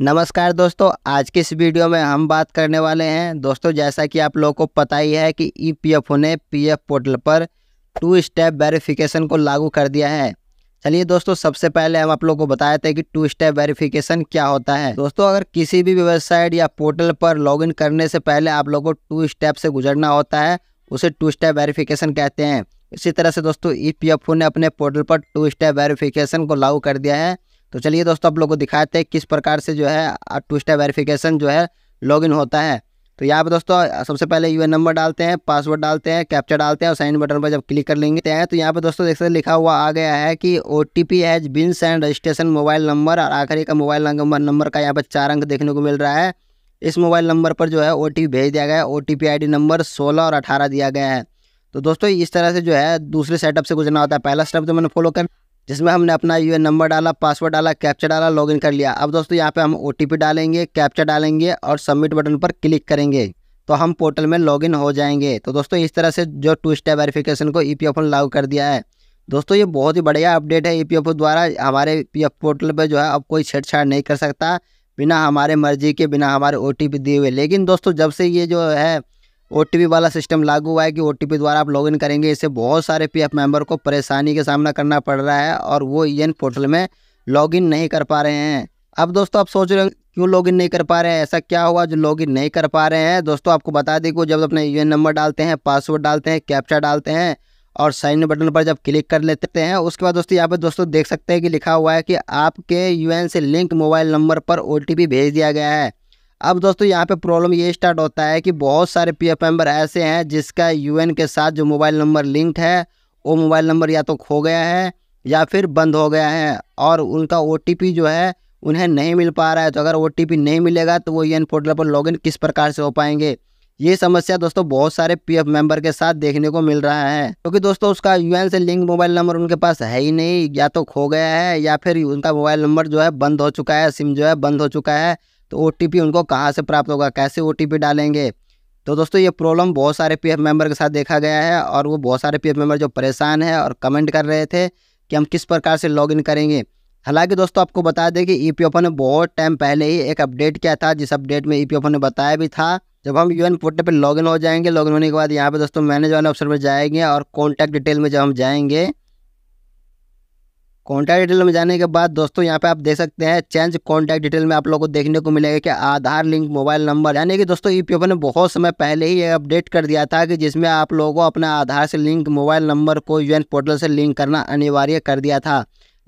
नमस्कार दोस्तों आज के इस वीडियो में हम बात करने वाले हैं दोस्तों जैसा कि आप लोगों को पता ही है कि ईपीएफओ e ने पीएफ पोर्टल पर टू स्टेप वेरिफिकेशन को लागू कर दिया है चलिए दोस्तों सबसे पहले हम आप लोग को बताए थे कि टू स्टेप वेरिफिकेशन क्या होता है दोस्तों अगर किसी भी वेबसाइट या पोर्टल पर लॉग करने से पहले आप लोग को टू स्टेप से गुजरना होता है उसे टू स्टेप वेरिफिकेशन कहते हैं इसी तरह से दोस्तों ई e ने अपने पोर्टल पर टू स्टेप वेरिफिकेशन को लागू कर दिया है तो चलिए दोस्तों आप लोग को दिखाते हैं किस प्रकार से जो है टू स्टेप वेरिफिकेशन जो है लॉगिन होता है तो यहाँ पे दोस्तों सबसे पहले यू नंबर डालते हैं पासवर्ड डालते हैं कैप्चर डालते हैं और साइन बटन पर जब क्लिक कर लेंगे हैं तो यहाँ पे दोस्तों देख सकते लिखा हुआ आ गया है कि O T P has been send registration mobile number और आखिरी का मोबाइल नंबर नंबर का यहाँ पर चार अंक देखने को मिल रहा है इस मोबाइल नंबर पर जो है ओ भेज दिया गया है ओ टी नंबर सोलह और अठारह दिया गया है तो दोस्तों इस तरह से जो है दूसरे सेटअप से गुजरना होता है पहला स्टेप तो मैंने फॉलो कर जिसमें हमने अपना यू नंबर डाला पासवर्ड डाला कैप्चर डाला लॉगिन कर लिया अब दोस्तों यहाँ पे हम ओ डालेंगे कैप्चर डालेंगे और सबमिट बटन पर क्लिक करेंगे तो हम पोर्टल में लॉगिन हो जाएंगे तो दोस्तों इस तरह से जो टू स्टेप वेरिफिकेशन को ई पी एफ लागू कर दिया है दोस्तों ये बहुत ही बढ़िया अपडेट है ई पी एफ द्वारा हमारे ई पी एफ पोर्टल पर जो है अब कोई छेड़छाड़ नहीं कर सकता बिना हमारे मर्जी के बिना हमारे ओ टी पी दिए हुए लेकिन दोस्तों जब से ये जो है ओ वाला सिस्टम लागू हुआ है कि ओ द्वारा आप लॉगिन करेंगे इससे बहुत सारे पी मेंबर को परेशानी का सामना करना पड़ रहा है और वो ई पोर्टल में लॉगिन नहीं कर पा रहे हैं अब दोस्तों आप सोच रहे हो क्यों लॉगिन नहीं कर पा रहे हैं ऐसा क्या हुआ जो लॉगिन नहीं कर पा रहे हैं दोस्तों आपको बता दें कि जब अपने यू नंबर डालते हैं पासवर्ड डालते हैं कैप्चा डालते हैं और साइन बटन पर जब क्लिक कर लेते हैं उसके बाद दोस्तों यहाँ पर दोस्तों देख सकते हैं कि लिखा हुआ है कि आपके यू से लिंक मोबाइल नंबर पर ओ भेज दिया गया है अब दोस्तों यहाँ पे प्रॉब्लम ये स्टार्ट होता है कि बहुत सारे पी एफ मेंबर ऐसे हैं जिसका यूएन के साथ जो मोबाइल नंबर लिंक है वो मोबाइल नंबर या तो खो गया है या फिर बंद हो गया है और उनका ओ जो है उन्हें नहीं मिल पा रहा है तो अगर ओ नहीं मिलेगा तो वो यूएन पोर्टल पर लॉगिन किस प्रकार से हो पाएंगे ये समस्या दोस्तों बहुत सारे पी एफ़ मेंबर के साथ देखने को मिल रहा है क्योंकि तो दोस्तों उसका एन से लिंक मोबाइल नंबर उनके पास है ही नहीं या तो खो गया है या फिर उनका मोबाइल नंबर जो है बंद हो चुका है सिम जो है बंद हो चुका है तो ओ उनको कहाँ से प्राप्त होगा कैसे ओ डालेंगे तो दोस्तों ये प्रॉब्लम बहुत सारे पी मेंबर के साथ देखा गया है और वो बहुत सारे पी मेंबर जो परेशान है और कमेंट कर रहे थे कि हम किस प्रकार से लॉगिन करेंगे हालांकि दोस्तों आपको बता दें कि ई पी ने बहुत टाइम पहले ही एक अपडेट किया था जिस अपडेट में ई e पी ने बताया भी था जब हम यू एन पोर्टल पर लॉगिन हो जाएंगे लॉगिन होने के बाद यहाँ पे दोस्तों मैनेज वाले ऑप्शन पर जाएंगे और कॉन्टैक्ट डिटेल में जब हम जाएंगे कॉन्टैक्ट डिटेल में जाने के बाद दोस्तों यहाँ पे आप देख सकते हैं चेंज कॉन्टैक्ट डिटेल में आप लोगों को देखने को मिलेगा कि आधार लिंक मोबाइल नंबर यानी कि दोस्तों ई e ने बहुत समय पहले ही अपडेट कर दिया था कि जिसमें आप लोगों को अपना आधार से लिंक मोबाइल नंबर को यू पोर्टल से लिंक करना अनिवार्य कर दिया था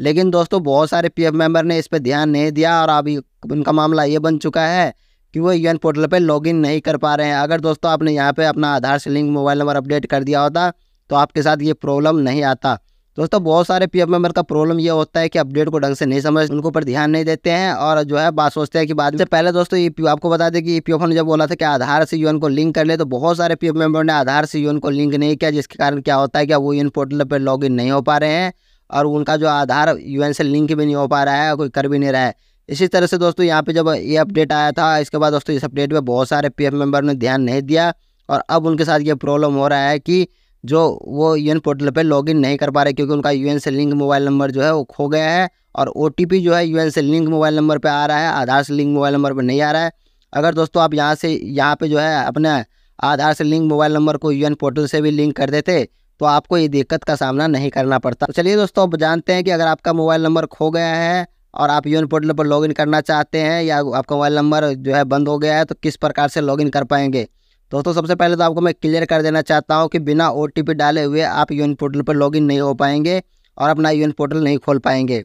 लेकिन दोस्तों बहुत सारे पी मेंबर ने इस पर ध्यान नहीं दिया और अभी उनका मामला ये बन चुका है कि वो यू पोर्टल पर लॉगिन नहीं कर पा रहे हैं अगर दोस्तों आपने यहाँ पर अपना आधार से लिंक मोबाइल नंबर अपडेट कर दिया होता तो आपके साथ ये प्रॉब्लम नहीं आता दोस्तों बहुत सारे पी एफ मेम्बर का प्रॉब्लम ये होता है कि अपडेट को ढंग से नहीं समझ उनको पर ध्यान नहीं देते हैं और जो है बात सोचते हैं कि बाद में पहले दोस्तों ये आपको बता दें कि ई पी एफ ने जब बोला था कि आधार से यूएन को लिंक कर ले तो बहुत सारे पी एफ मेम्बर ने आधार से यूएन को लिंक नहीं किया जिसके कारण क्या होता है कि वो इन पोर्टल पर लॉग नहीं हो पा रहे हैं और उनका जो आधार यूएन से लिंक भी नहीं हो पा रहा है कोई कर भी नहीं रहा है इसी तरह से दोस्तों यहाँ पे जब ये अपडेट आया था इसके बाद दोस्तों इस अपडेट पर बहुत सारे पी मेंबर ने ध्यान नहीं दिया और अब उनके साथ ये प्रॉब्लम हो रहा है कि जो वो यू पोर्टल पर लॉगिन नहीं कर पा रहे क्योंकि उनका यू से लिंक मोबाइल नंबर जो है वो खो गया है और ओ जो है यू से लिंक मोबाइल नंबर पर आ रहा है आधार से लिंक मोबाइल नंबर पर नहीं आ रहा है अगर दोस्तों आप यहाँ से यहाँ पे जो है अपना आधार से लिंक मोबाइल नंबर को यू पोर्टल से भी लिंक कर देते तो आपको ये दिक्कत का सामना नहीं करना पड़ता तो चलिए दोस्तों अब जानते हैं कि अगर आपका मोबाइल नंबर खो गया है और आप एन पोर्टल पर लॉगिन करना चाहते हैं या आपका मोबाइल नंबर जो है बंद हो गया है तो किस प्रकार से लॉगिन कर पाएंगे दोस्तों सबसे पहले तो आपको मैं क्लियर कर देना चाहता हूँ कि बिना ओ डाले हुए आप यू पोर्टल पर लॉग नहीं हो पाएंगे और अपना यू पोर्टल नहीं खोल पाएंगे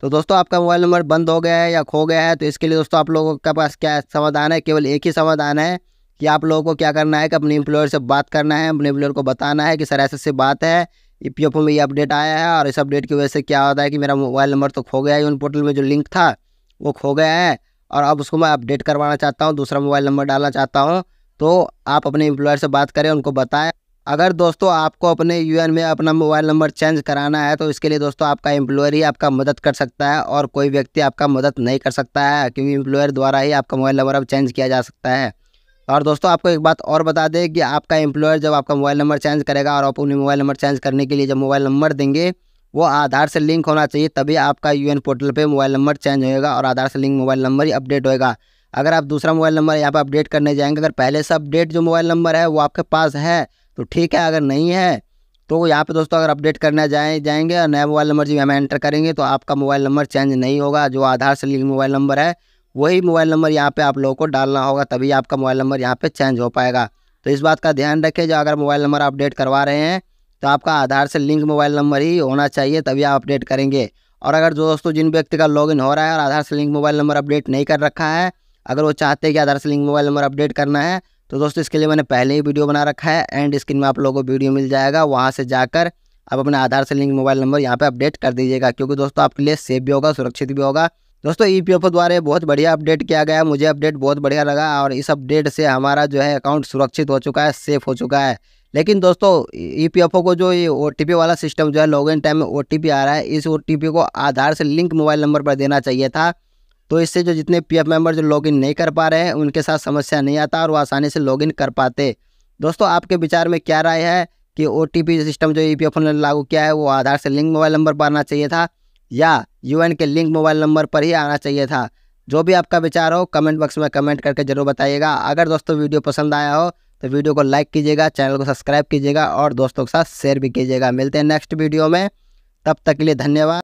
तो दोस्तों आपका मोबाइल नंबर बंद हो गया है या खो गया है तो इसके लिए दोस्तों आप लोगों के पास क्या समाधान है केवल एक ही समाधान है कि आप लोगों को क्या करना है कि अपने एम्प्लॉयर से बात करना है अपने एम्प्लॉयर को बताना है कि सर ऐसे से बात है ई पी एफ में ये अपडेट आया है और इस अपडेट की वजह से क्या होता है कि मेरा मोबाइल नंबर तो खो गया है यून पोर्टल में जो लिंक था वो खो गया है और अब उसको मैं अपडेट करवाना चाहता हूँ दूसरा मोबाइल नंबर डालना चाहता हूँ तो आप अपने एम्प्लॉयर से बात करें उनको बताएं अगर दोस्तों आपको अपने यू में अपना मोबाइल नंबर चेंज कराना है तो इसके लिए दोस्तों आपका एम्प्लॉयर ही आपका मदद कर सकता है और कोई व्यक्ति आपका मदद नहीं कर सकता है क्योंकि एम्प्लॉयर द्वारा ही आपका मोबाइल नंबर अब चेंज किया जा सकता है और दोस्तों आपको एक बात और बता दें कि आपका एम्प्लॉयर जब आपका मोबाइल नंबर चेंज करेगा और आप उन्हें मोबाइल नंबर चेंज करने के लिए जब मोबाइल नंबर देंगे वो आधार से लिंक होना चाहिए तभी आपका यूएन पोर्टल पे मोबाइल नंबर चेंज होएगा और आधार से लिंक मोबाइल नंबर ही अपडेट होएगा अगर आप दूसरा मोबाइल नंबर यहाँ पर अपडेट करने जाएंगे अगर पहले से अपडेट जो मोबाइल नंबर है वो आपके पास है तो ठीक है अगर नहीं है तो यहाँ पे दोस्तों अगर अपडेट करने जाए जाएंगे और नया मोबाइल नंबर जब हमें एंटर करेंगे तो आपका मोबाइल नंबर चेंज नहीं होगा जो आधार से लिंक मोबाइल नंबर है वही मोबाइल नंबर यहाँ पे आप लोगों को डालना होगा तभी आपका मोबाइल नंबर यहाँ पे चेंज हो पाएगा तो इस बात का ध्यान रखें जो अगर मोबाइल नंबर अपडेट करवा रहे हैं तो आपका आधार से लिंक मोबाइल नंबर ही होना चाहिए तभी आप अपडेट करेंगे और अगर जो दोस्तों जिन व्यक्ति का लॉगिन हो रहा है और आधार से लिंक मोबाइल नंबर अपडेट नहीं कर रखा है अगर वो चाहते हैं कि आधार से लिंक मोबाइल नंबर अपडेट करना है तो दोस्तों इसके लिए मैंने पहले ही वीडियो बना रखा है एंड स्क्रीन में आप लोगों को वीडियो मिल जाएगा वहाँ से जाकर आप अपने आधार से लिंक मोबाइल नंबर यहाँ पर अपडेट कर दीजिएगा क्योंकि दोस्तों आपके लिए सेफ भी होगा सुरक्षित भी होगा दोस्तों ई पी एफ द्वारा बहुत बढ़िया अपडेट किया गया मुझे अपडेट बहुत बढ़िया लगा और इस अपडेट से हमारा जो है अकाउंट सुरक्षित हो चुका है सेफ हो चुका है लेकिन दोस्तों ई पी एफ को जो ये ओ टी पी वाला सिस्टम जो है लॉगिन टाइम में ओ टी पी आ रहा है इस ओ टी पी को आधार से लिंक मोबाइल नंबर पर देना चाहिए था तो इससे जो जितने पी एफ मेम्बर जो लॉगिन नहीं कर पा रहे हैं उनके साथ समस्या नहीं आता और वो आसानी से लॉगिन कर पाते दोस्तों आपके विचार में क्या राय है कि ओ सिस्टम जो ई पी ने लागू किया है वो आधार से लिंक मोबाइल नंबर पर आना चाहिए था या यू के लिंक मोबाइल नंबर पर ही आना चाहिए था जो भी आपका विचार हो कमेंट बॉक्स में कमेंट करके ज़रूर बताइएगा अगर दोस्तों वीडियो पसंद आया हो तो वीडियो को लाइक कीजिएगा चैनल को सब्सक्राइब कीजिएगा और दोस्तों के साथ शेयर भी कीजिएगा मिलते हैं नेक्स्ट वीडियो में तब तक के लिए धन्यवाद